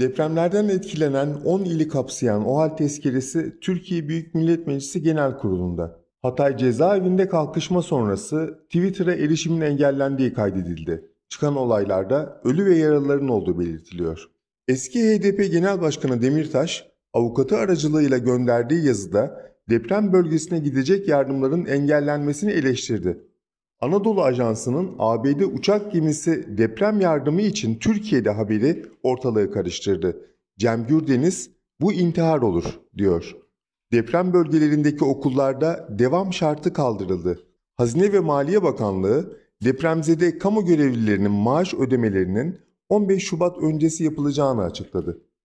Depremlerden etkilenen 10 ili kapsayan OHAL tezkeresi Türkiye Büyük Millet Meclisi Genel Kurulu'nda. Hatay cezaevinde kalkışma sonrası Twitter'a erişimin engellendiği kaydedildi. Çıkan olaylarda ölü ve yaralıların olduğu belirtiliyor. Eski HDP Genel Başkanı Demirtaş, avukatı aracılığıyla gönderdiği yazıda deprem bölgesine gidecek yardımların engellenmesini eleştirdi. Anadolu Ajansı'nın ABD uçak gemisi deprem yardımı için Türkiye'de haberi ortalığı karıştırdı. Cem Gürdeniz bu intihar olur diyor. Deprem bölgelerindeki okullarda devam şartı kaldırıldı. Hazine ve Maliye Bakanlığı depremzede kamu görevlilerinin maaş ödemelerinin 15 Şubat öncesi yapılacağını açıkladı.